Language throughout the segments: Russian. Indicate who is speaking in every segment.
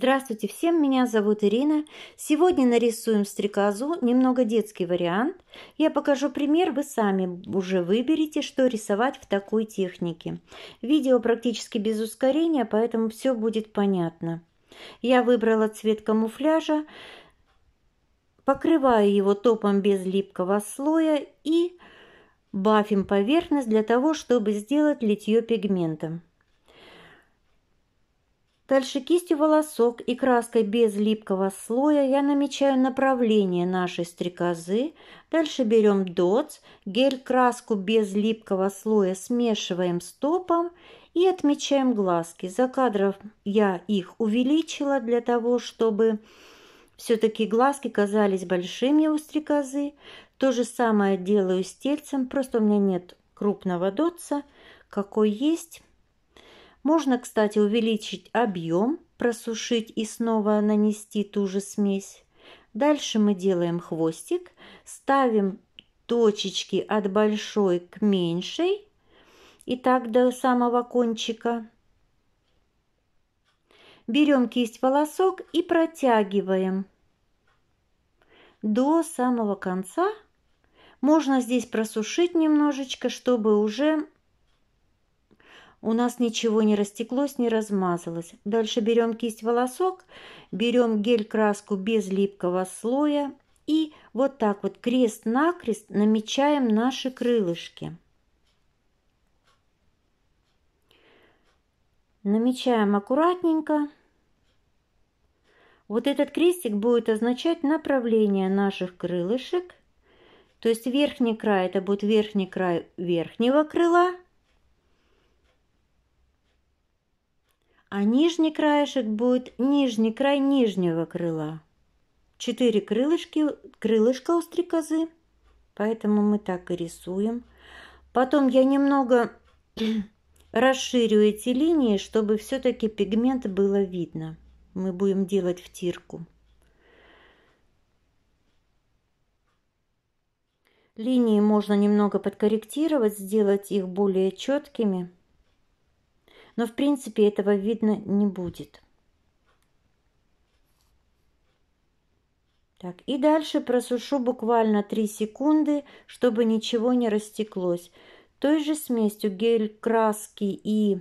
Speaker 1: Здравствуйте всем, меня зовут Ирина. Сегодня нарисуем стрекозу, немного детский вариант. Я покажу пример, вы сами уже выберете, что рисовать в такой технике. Видео практически без ускорения, поэтому все будет понятно. Я выбрала цвет камуфляжа, покрываю его топом без липкого слоя и бафим поверхность для того, чтобы сделать литье пигментом. Дальше кистью волосок и краской без липкого слоя я намечаю направление нашей стрекозы. Дальше берем дотс, гель-краску без липкого слоя смешиваем с топом и отмечаем глазки. За кадров я их увеличила для того, чтобы все-таки глазки казались большими у стрекозы. То же самое делаю с тельцем, просто у меня нет крупного дотса, какой есть можно, кстати, увеличить объем, просушить и снова нанести ту же смесь. Дальше мы делаем хвостик, ставим точечки от большой к меньшей и так до самого кончика. Берем кисть волосок и протягиваем до самого конца. Можно здесь просушить немножечко, чтобы уже у нас ничего не растеклось, не размазалось. Дальше берем кисть волосок, берем гель-краску без липкого слоя и вот так вот крест-накрест намечаем наши крылышки. Намечаем аккуратненько. Вот этот крестик будет означать направление наших крылышек. То есть верхний край, это будет верхний край верхнего крыла – а нижний краешек будет нижний край нижнего крыла. Четыре крылышки, крылышка у стрекозы, поэтому мы так и рисуем. Потом я немного расширю эти линии, чтобы все-таки пигмент было видно. Мы будем делать втирку. Линии можно немного подкорректировать, сделать их более четкими но в принципе этого видно не будет. Так, и дальше просушу буквально 3 секунды, чтобы ничего не растеклось. Той же смесью гель краски и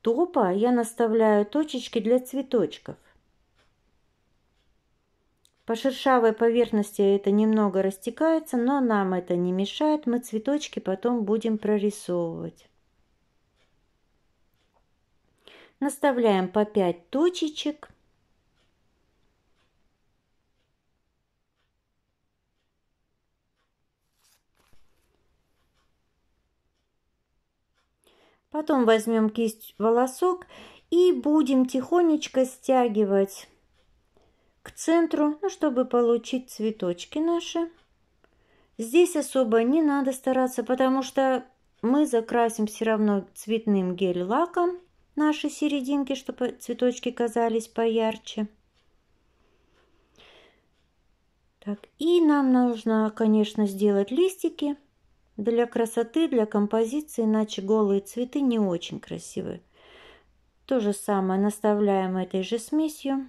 Speaker 1: топа я наставляю точечки для цветочков. По шершавой поверхности это немного растекается, но нам это не мешает, мы цветочки потом будем прорисовывать. Наставляем по 5 точечек. Потом возьмем кисть волосок и будем тихонечко стягивать к центру, ну, чтобы получить цветочки наши. Здесь особо не надо стараться, потому что мы закрасим все равно цветным гель-лаком наши серединки, чтобы цветочки казались поярче. Так, и нам нужно, конечно, сделать листики для красоты, для композиции, иначе голые цветы не очень красивые. То же самое наставляем этой же смесью.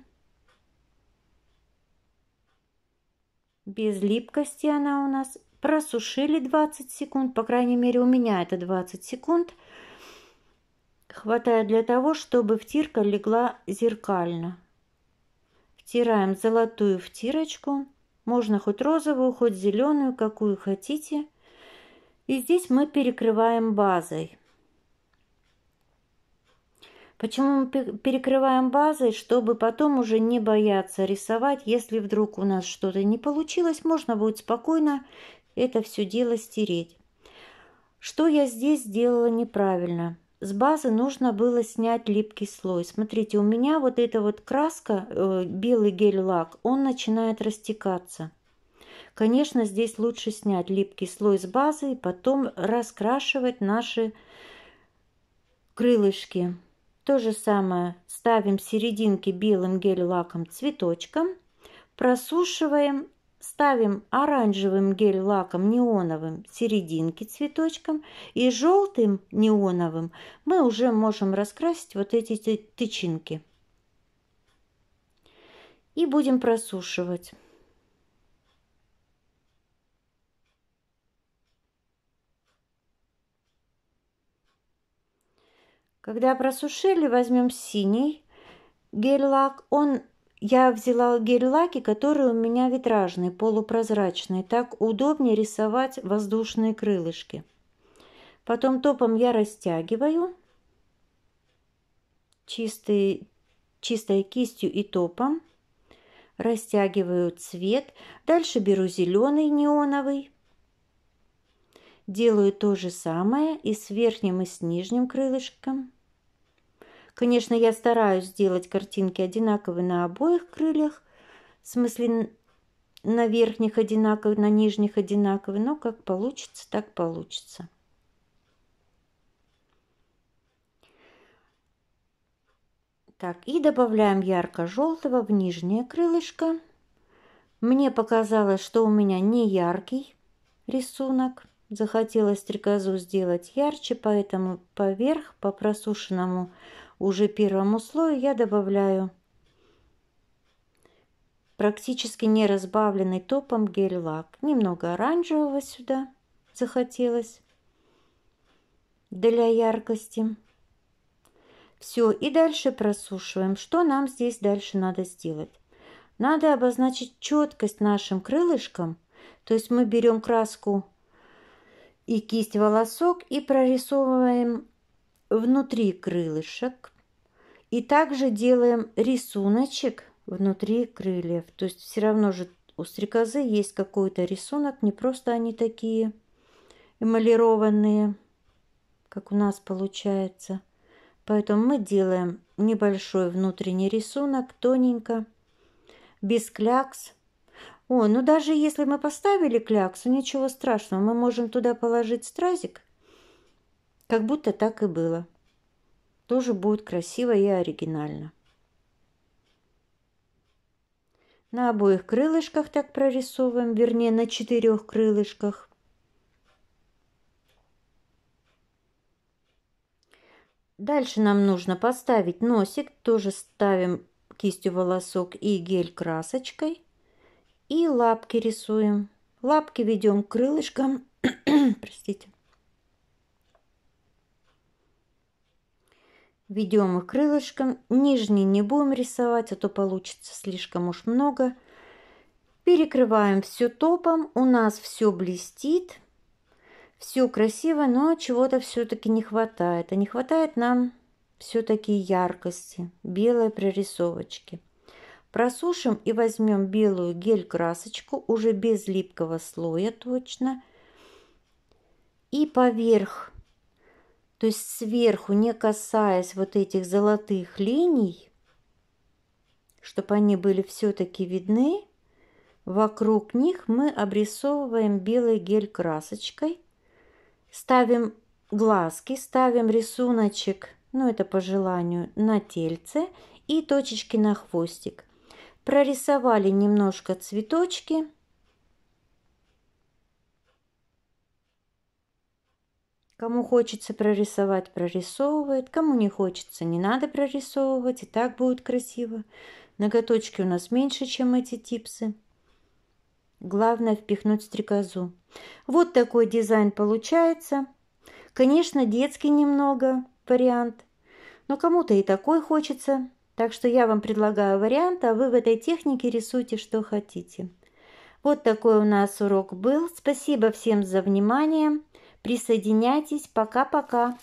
Speaker 1: Без липкости она у нас. Просушили 20 секунд, по крайней мере у меня это 20 секунд – хватая для того, чтобы втирка легла зеркально. Втираем золотую втирочку. Можно хоть розовую, хоть зеленую, какую хотите. И здесь мы перекрываем базой. Почему мы перекрываем базой? Чтобы потом уже не бояться рисовать. Если вдруг у нас что-то не получилось, можно будет спокойно это все дело стереть. Что я здесь сделала неправильно? с базы нужно было снять липкий слой. Смотрите, у меня вот эта вот краска, э, белый гель-лак, он начинает растекаться. Конечно, здесь лучше снять липкий слой с базы и потом раскрашивать наши крылышки. То же самое ставим серединки белым гель-лаком цветочком, просушиваем ставим оранжевым гель-лаком неоновым серединки цветочком и желтым неоновым мы уже можем раскрасить вот эти тычинки. И будем просушивать. Когда просушили, возьмем синий гель-лак. Он я взяла гель-лаки, который у меня витражный, полупрозрачный. Так удобнее рисовать воздушные крылышки. Потом топом я растягиваю чистой, чистой кистью и топом. Растягиваю цвет. Дальше беру зеленый неоновый. Делаю то же самое и с верхним, и с нижним крылышком. Конечно, я стараюсь сделать картинки одинаковые на обоих крыльях, в смысле на верхних одинаковые, на нижних одинаковые, но как получится, так получится. Так, и добавляем ярко-желтого в нижнее крылышко. Мне показалось, что у меня не яркий рисунок. Захотелось стрекозу сделать ярче, поэтому поверх по просушенному уже первому слою я добавляю практически не разбавленный топом гель-лак. Немного оранжевого сюда захотелось для яркости. Все, и дальше просушиваем. Что нам здесь дальше надо сделать? Надо обозначить четкость нашим крылышкам. То есть мы берем краску и кисть волосок и прорисовываем внутри крылышек и также делаем рисуночек внутри крыльев. То есть все равно же у стрекозы есть какой-то рисунок, не просто они такие эмалированные, как у нас получается. Поэтому мы делаем небольшой внутренний рисунок, тоненько, без клякс. О, ну даже если мы поставили кляксу, ну ничего страшного, мы можем туда положить стразик, как будто так и было. Тоже будет красиво и оригинально. На обоих крылышках так прорисовываем, вернее на четырех крылышках. Дальше нам нужно поставить носик, тоже ставим кистью волосок и гель красочкой. И лапки рисуем. Лапки ведем к крылышкам, простите. Ведем их крылышком. Нижний не будем рисовать, а то получится слишком уж много. Перекрываем все топом. У нас все блестит. Все красиво, но чего-то все-таки не хватает. А не хватает нам все-таки яркости, белой прорисовочки. Просушим и возьмем белую гель-красочку, уже без липкого слоя точно. И поверх то есть сверху, не касаясь вот этих золотых линий, чтобы они были все-таки видны, вокруг них мы обрисовываем белой гель-красочкой, ставим глазки, ставим рисуночек, ну это по желанию, на тельце и точечки на хвостик. Прорисовали немножко цветочки – Кому хочется прорисовать, прорисовывает. Кому не хочется, не надо прорисовывать. И так будет красиво. Ноготочки у нас меньше, чем эти типсы. Главное впихнуть стрекозу. Вот такой дизайн получается. Конечно, детский немного вариант. Но кому-то и такой хочется. Так что я вам предлагаю вариант, а вы в этой технике рисуйте, что хотите. Вот такой у нас урок был. Спасибо всем за внимание. Присоединяйтесь. Пока-пока.